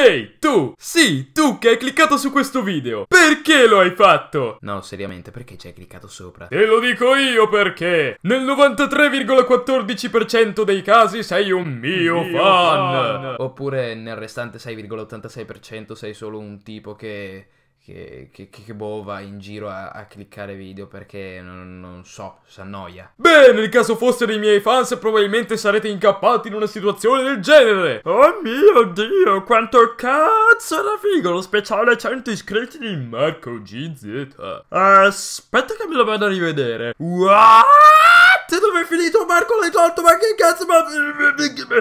Ehi, hey, tu! Sì, tu che hai cliccato su questo video! Perché lo hai fatto? No, seriamente, perché ci hai cliccato sopra? Te lo dico io perché! Nel 93,14% dei casi sei un mio, mio fan. fan! Oppure nel restante 6,86% sei solo un tipo che che, che, che, boh va in giro a, a cliccare video perché non, non so, si annoia. Beh, nel caso fossero i miei fans, probabilmente sarete incappati in una situazione del genere. Oh mio dio, quanto cazzo era figo lo speciale 100 iscritti di Marco GZ. Aspetta che me lo vado a rivedere. Wow! Se dove è finito Marco l'hai tolto ma che cazzo ma...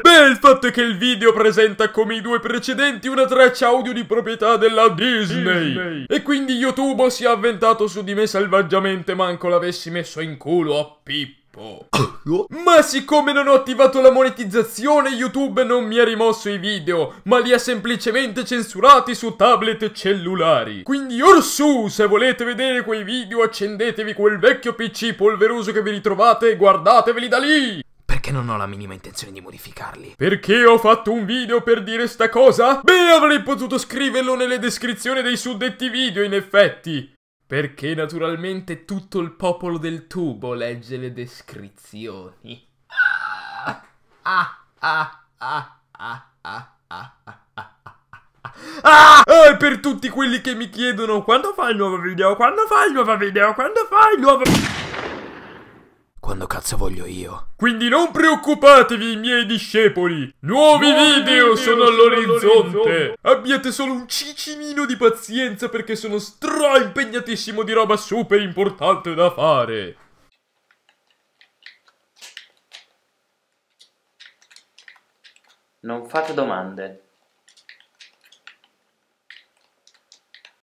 Beh il fatto è che il video presenta come i due precedenti una traccia audio di proprietà della Disney, Disney. E quindi YouTube si è avventato su di me selvaggiamente manco l'avessi messo in culo a Pippo tempo. ma siccome non ho attivato la monetizzazione, YouTube non mi ha rimosso i video, ma li ha semplicemente censurati su tablet cellulari. Quindi orsù, se volete vedere quei video, accendetevi quel vecchio PC polveroso che vi ritrovate e guardateveli da lì! Perché non ho la minima intenzione di modificarli. Perché ho fatto un video per dire sta cosa? Beh, avrei potuto scriverlo nelle descrizioni dei suddetti video, in effetti. Perché naturalmente tutto il popolo del tubo legge le descrizioni. Ah, ah, ah, ah, ah, ah, ah. E per tutti quelli che mi chiedono quando fa il nuovo video, quando fa il nuovo video, quando fa il nuovo video quando cazzo voglio io. Quindi non preoccupatevi, miei discepoli! Nuovi, Nuovi video, video, sono all'orizzonte! Abbiate solo un cicinino di pazienza perché sono stra impegnatissimo di roba super importante da fare! Non fate domande.